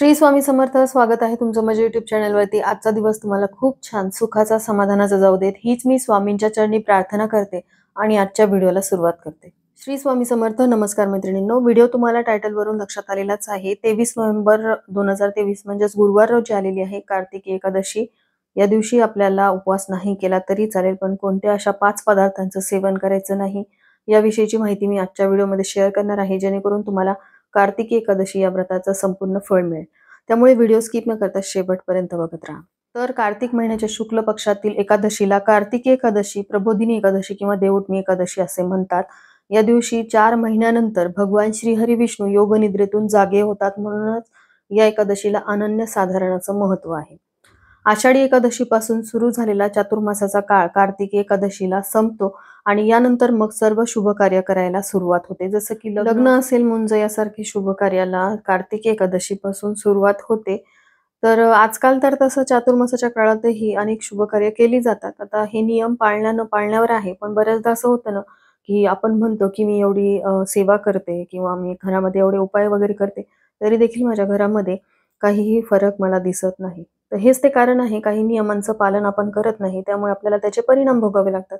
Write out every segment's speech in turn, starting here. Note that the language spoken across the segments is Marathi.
श्री स्वामी समर्थ स्वागत आहे तुमचं माझ्या युट्यूब चॅनलवरती आजचा दिवस तुम्हाला खूप छान सुखाचा समाधानाचा जाऊ देत हीच मी स्वामींच्या चरणी प्रार्थना करते आणि आजच्या व्हिडिओला सुरुवात करते श्री स्वामी समर्थ नमस्कार मैत्रिणींनो व्हिडिओ तुम्हाला टायटलवरून लक्षात आलेलाच आहे तेवीस नोव्हेंबर दोन हजार तेवीस म्हणजेच गुरुवार रोजी आलेली आहे कार्तिक एकादशी या दिवशी आपल्याला उपवास नाही केला तरी चालेल पण कोणत्या अशा पाच पदार्थांचं सेवन करायचं नाही याविषयीची माहिती मी आजच्या व्हिडिओमध्ये शेअर करणार आहे जेणेकरून तुम्हाला कार्तिकी एकादशी या व्रताचं संपूर्ण फळ मिळेल त्यामुळे व्हिडिओ स्किप न करता शेवटपर्यंत बघत राहा तर कार्तिक महिन्याच्या शुक्ल पक्षातील एकादशीला कार्तिकी एकादशी प्रबोधिनी एकादशी किंवा देवउटणी एकादशी असे म्हणतात या दिवशी चार महिन्यानंतर भगवान श्री हरी विष्णू योगनिद्रेतून जागे होतात म्हणूनच या एकादशीला अनन्य साधारणाचं महत्व आहे आषाढी एकादशीपासून सुरू झालेला चातुर्मासाचा काळ कार्तिक एकादशीला संपतो आणि यानंतर मग सर्व शुभ कार्य करायला सुरुवात होते जसं की लग्न असेल मुंज यासारखी शुभ कार्याला कार्तिकी एकादशीपासून सुरुवात होते तर आजकाल तर तसं चातुर्मासाच्या काळातही अनेक शुभ कार्य केली जातात आता हे नियम पाळण्या न पाळण्यावर आहे पण बऱ्याचदा असं होतं ना की आपण म्हणतो की मी एवढी सेवा करते किंवा मी घरामध्ये एवढे उपाय वगैरे करते तरी देखील माझ्या घरामध्ये काहीही फरक मला दिसत नाही तर हेच ते कारण आहे काही नियमांचं पालन आपण करत नाही त्यामुळे आपल्याला त्याचे परिणाम भोगावे लागतात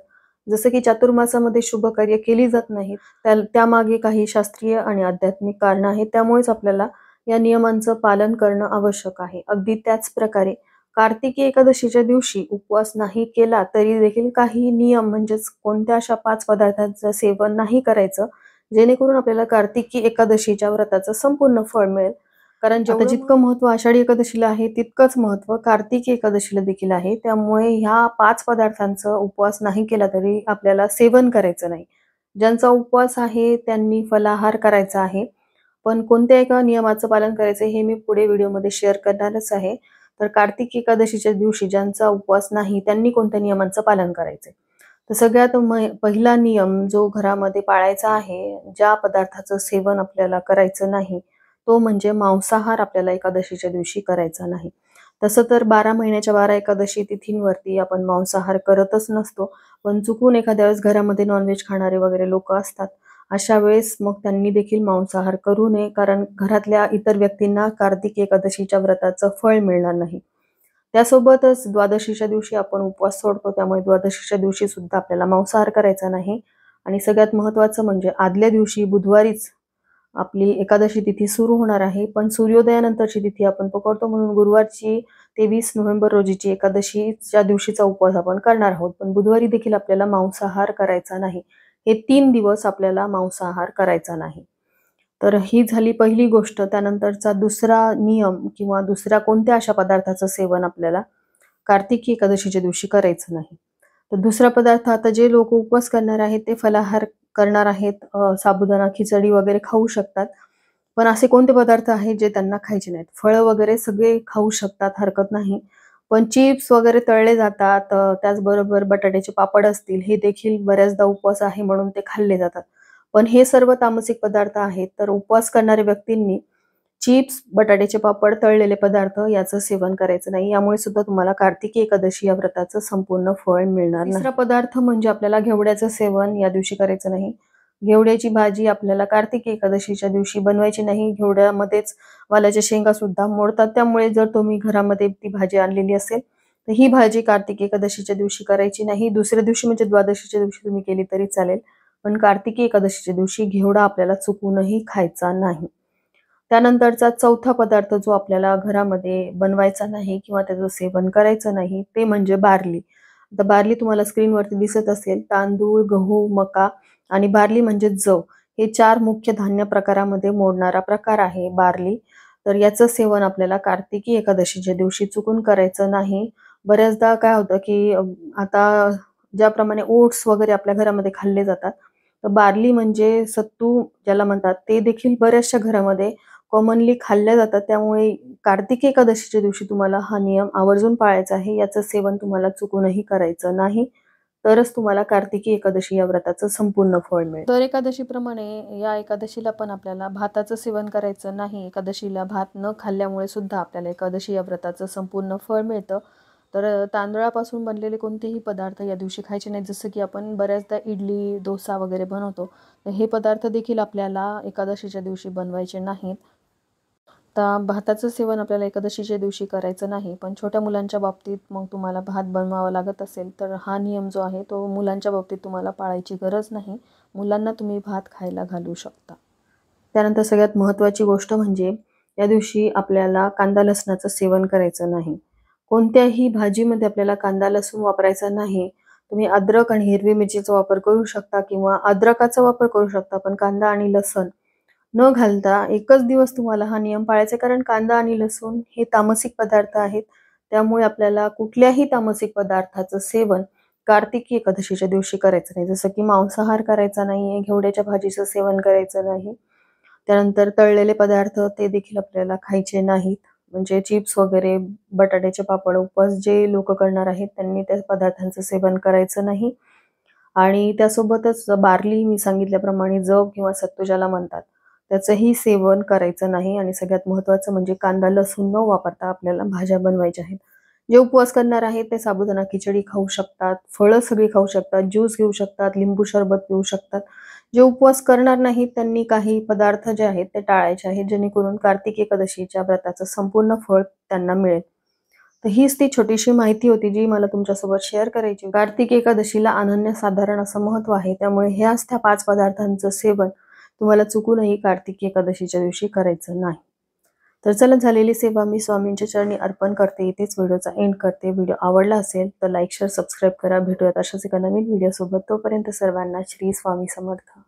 जसं की चातुर्मासामध्ये शुभ कार्य केली जात नाही त्या त्यामागे काही शास्त्रीय आणि आध्यात्मिक कारण आहेत त्यामुळेच आपल्याला या नियमांचं पालन करणं आवश्यक आहे अगदी त्याच प्रकारे कार्तिकी एकादशीच्या दिवशी उपवास नाही केला तरी देखील काही नियम म्हणजेच कोणत्या अशा पाच पदार्थांचं सेवन नाही करायचं जेणेकरून आपल्याला कार्तिकी एकादशीच्या व्रताचं संपूर्ण फळ मिळेल कारण आता जितकं महत्व आषाढी एकादशीला आहे तितकंच महत्व कार्तिक एकादशीला देखील आहे त्यामुळे ह्या पाच पदार्थांचा उपवास नाही केला तरी आपल्याला सेवन करायचं नाही ज्यांचा उपवास आहे त्यांनी फलाहार करायचा आहे पण कोणत्या एका नियमाचं पालन करायचं हे मी पुढे व्हिडिओमध्ये शेअर करणारच आहे तर कार्तिक एकादशीच्या दिवशी ज्यांचा उपवास नाही त्यांनी कोणत्या नियमांचं पालन करायचं तर सगळ्यात पहिला नियम जो घरामध्ये पाळायचा आहे ज्या पदार्थाचं सेवन आपल्याला करायचं नाही तो म्हणजे मांसाहार आपल्याला एकादशीच्या दिवशी करायचा नाही तसं तर बारा महिन्याच्या बारा एकादशी तिथींवरती आपण मांसाहार करतच नसतो पण चुकून एखाद्या वेळेस घरामध्ये नॉनव्हेज खाणारे वगैरे लोक असतात अशा वेळेस मग त्यांनी देखील मांसाहार करू नये कारण घरातल्या इतर व्यक्तींना कार्तिक एकादशीच्या व्रताचं फळ मिळणार नाही त्यासोबतच द्वादशीच्या दिवशी आपण उपवास सोडतो त्यामुळे द्वादशीच्या दिवशी सुद्धा आपल्याला मांसाहार करायचा नाही आणि सगळ्यात महत्वाचं म्हणजे आदल्या दिवशी बुधवारीच आपली एकादशी तिथी सुरू होणार आहे पण सूर्योदयानंतरची तिथी आपण पकडतो म्हणून गुरुवारची तेवीस नोव्हेंबर रोजीची एकादशीच्या दिवशीचा उपवास आपण करणार आहोत पण बुधवारी देखील आपल्याला मांसाहार करायचा नाही हे तीन दिवस आपल्याला मांसाहार करायचा नाही तर ही झाली पहिली गोष्ट त्यानंतरचा दुसरा नियम किंवा दुसऱ्या कोणत्या अशा पदार्थाचं सेवन आपल्याला कार्तिकी एकादशीच्या दिवशी करायचं नाही तर दुसरा पदार्थ आता जे लोक उपवास करणार आहेत ते फलाहार करणार आहेत साबुदाणा खिचडी वगैरे खाऊ शकतात पण असे कोणते पदार्थ आहेत जे त्यांना खायचे नाहीत फळं वगैरे सगळे खाऊ शकतात हरकत नाही पण चिप्स वगैरे तळले जातात त्याचबरोबर बटाट्याचे पापड असतील हे देखील बऱ्याचदा उपवास आहे म्हणून ते खाल्ले जातात पण हे सर्व तामसिक पदार्थ आहेत तर उपवास करणाऱ्या व्यक्तींनी चिप्स बटाट्याचे पापड तळलेले पदार्थ याचं सेवन करायचं नाही यामुळे सुद्धा तुम्हाला कार्तिकी एकादशी या व्रताचं संपूर्ण फळ मिळणार दुसरा पदार्थ म्हणजे आपल्याला घेवड्याचं सेवन या दिवशी करायचं नाही घेवड्याची भाजी आपल्याला कार्तिकी एकादशीच्या दिवशी बनवायची नाही घेवड्यामध्येच वालाच्या शेंगा सुद्धा मोडतात त्यामुळे जर तुम्ही घरामध्ये ती भाजी आणलेली असेल तर ही भाजी कार्तिकी एकादशीच्या दिवशी करायची नाही दुसऱ्या दिवशी म्हणजे द्वादशीच्या दिवशी तुम्ही केली तरी चालेल पण कार्तिकी एकादशीच्या दिवशी घेवडा आपल्याला चुकूनही खायचा नाही त्यानंतरचा चौथा पदार्थ जो आपल्याला घरामध्ये बनवायचा नाही किंवा त्याचं सेवन करायचं नाही ते म्हणजे बार्ली आता बार्ली तुम्हाला स्क्रीनवरती दिसत असेल तांदूळ गहू मका आणि बार्ली म्हणजे जव हे चार मुख्य धान्य प्रकारामध्ये मोडणारा प्रकार आहे बार्ली तर याचं सेवन आपल्याला कार्तिकी एकादशीच्या दिवशी चुकून करायचं नाही बऱ्याचदा काय होतं की आता ज्याप्रमाणे ओट्स वगैरे आपल्या घरामध्ये खाल्ले जातात तर बार्ली म्हणजे सत्तू ज्याला म्हणतात ते देखील बऱ्याचशा घरामध्ये कॉमनली खाल्ल्या जातात त्यामुळे कार्तिकी एकादशीच्या दिवशी तुम्हाला हा नियम आवर्जून पाळायचा आहे याचं सेवन तुम्हाला चुकूनही करायचं नाही तरच तुम्हाला कार्तिकी एकादशी या व्रताचं संपूर्ण फळ मिळेल तर एकादशीप्रमाणे या एकादशीला पण आपल्याला भाताचं सेवन करायचं नाही एकादशीला भात न खाल्ल्यामुळे सुद्धा आपल्याला एकादशी या व्रताचं संपूर्ण फळ मिळतं तर तांदळापासून बनलेले कोणतेही पदार्थ या दिवशी खायचे नाहीत जसं की आपण बऱ्याचदा इडली डोसा वगैरे बनवतो हे पदार्थ देखील आपल्याला एकादशीच्या दिवशी बनवायचे नाहीत आता भाताचं सेवन आपल्याला एकादशीच्या दिवशी करायचं नाही पण छोट्या मुलांच्या बाबतीत मग तुम्हाला भात बनवावा लागत असेल तर हा नियम जो आहे तो मुलांच्या बाबतीत तुम्हाला पाळायची गरज नाही मुलांना तुम्ही भात खायला घालू शकता त्यानंतर सगळ्यात महत्त्वाची गोष्ट म्हणजे या दिवशी आपल्याला कांदा लसणाचं सेवन करायचं नाही कोणत्याही भाजीमध्ये आपल्याला कांदा लसूण वापरायचा नाही तुम्ही अद्रक आणि हिरवी मिरचीचा वापर करू शकता किंवा अद्रकाचा वापर करू शकता पण कांदा आणि लसण न घालता एकच दिवस तुम्हाला हा नियम पाळायचा कारण कांदा आणि लसूण हे तामसिक पदार्थ आहेत त्यामुळे आपल्याला कुठल्याही तामसिक पदार्थाचं सेवन कार्तिकी एकादशीच्या दिवशी करायचं नाही जसं की मांसाहार करायचा नाही आहे घेवड्याच्या भाजीचं सेवन करायचं नाही त्यानंतर तळलेले पदार्थ ते देखील आपल्याला खायचे नाहीत म्हणजे चिप्स वगैरे बटाट्याचे पापड उपवास जे लोक करणार आहेत त्यांनी त्या पदार्थांचं सेवन करायचं नाही आणि त्यासोबतच बार्ली मी सांगितल्याप्रमाणे जव किंवा सत्तू ज्याला म्हणतात त्याचंही सेवन करायचं नाही आणि सगळ्यात महत्त्वाचं म्हणजे कांदा लसूण न वापरता आपल्याला भाज्या बनवायच्या आहेत जे उपवास करणार आहेत ते साबुदाणा खिचडी खाऊ शकतात फळं सगळी खाऊ शकतात ज्यूस घेऊ शकतात लिंबू सरबत पिऊ शकतात जे उपवास करणार नाहीत त्यांनी काही पदार्थ जे आहेत ते टाळायचे आहेत जेणेकरून कार्तिक एकादशीच्या व्रताचं संपूर्ण फळ त्यांना मिळेल तर हीच ती छोटीशी माहिती होती जी मला तुमच्यासोबत शेअर करायची कार्तिक एकादशीला अनन्य साधारण असं महत्व आहे त्यामुळे ह्याच त्या पाच पदार्थांचं सेवन तुम्हाला चुकूनही कार्तिक एकादशीच्या दिवशी करायचं नाही तर चला झालेली सेवा मी स्वामींच्या चरणी अर्पण करते इथेच व्हिडिओचा एंड करते व्हिडिओ आवडला असेल तर लाईक शेअर सबस्क्राईब करा भेटूयात अशाच एका नवीन व्हिडिओसोबत तोपर्यंत सर्वांना श्री स्वामी समर्थ